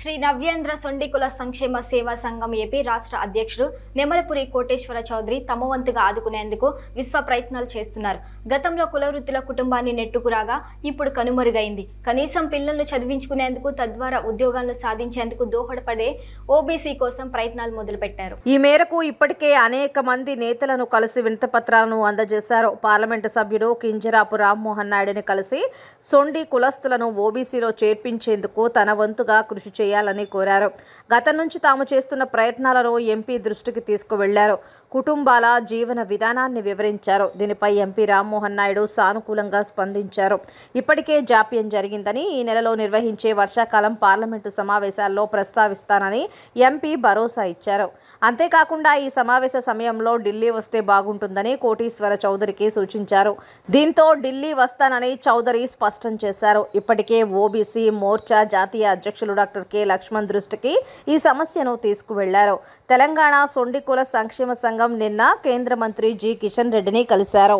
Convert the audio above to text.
శ్రీ నవ్యేంద్ర సొండికుల సంక్షేమ సేవా సంఘం ఏపీ రాష్ట్ర అధ్యక్షుడు నెమలపురి కోటేశ్వర చౌదరి తమ వంతుగా ఆదుకునేందుకు విశ్వ ప్రయత్నాలు చేస్తున్నారు గతంలో కులవృత్తుల కుటుంబాన్ని నెట్టుకురాగా ఇప్పుడు కనుమరుగైంది కనీసం పిల్లలను చదివించుకునేందుకు తద్వారా ఉద్యోగాలను సాధించేందుకు దోహదపడే ఓబీసీ కోసం ప్రయత్నాలు మొదలుపెట్టారు ఈ మేరకు ఇప్పటికే అనేక మంది నేతలను కలిసి వినతపత్రాలను అందజేశారు పార్లమెంటు సభ్యుడు కింజరాపు రామ్మోహన్ నాయుడుని కలిసి సొండి కులస్తులను ఓబీసీలో చేర్పించేందుకు తన వంతుగా కృషి చేయాలి చేయాలని కోరారు గత నుంచి తాము చేస్తున్న ప్రయత్నాలను ఎంపీ దృష్టికి తీసుకువెళ్లారు కుటుంబాల జీవన విధానాన్ని వివరించారు దీనిపై ఎంపీ రామ్మోహన్ నాయుడు సానుకూలంగా స్పందించారు ఇప్పటికే జాప్యం జరిగిందని ఈ నెలలో నిర్వహించే వర్షాకాలం పార్లమెంటు సమావేశాల్లో ప్రస్తావిస్తానని ఎంపీ భరోసా ఇచ్చారు అంతేకాకుండా ఈ సమావేశ సమయంలో ఢిల్లీ వస్తే బాగుంటుందని కోటీశ్వర చౌదరికి సూచించారు దీంతో ఢిల్లీ వస్తానని చౌదరి స్పష్టం చేశారు ఇప్పటికే ఓబీసీ మోర్చా జాతీయ అధ్యక్షులు డాక్టర్ కె లక్ష్మణ్ దృష్టికి ఈ సమస్యను తీసుకువెళ్లారు తెలంగాణ సొండి కుల సంక్షేమ సంఘ సంఘం నిన్న కేంద్ర మంత్రి జి కిషన్ రెడ్డిని కలిశారు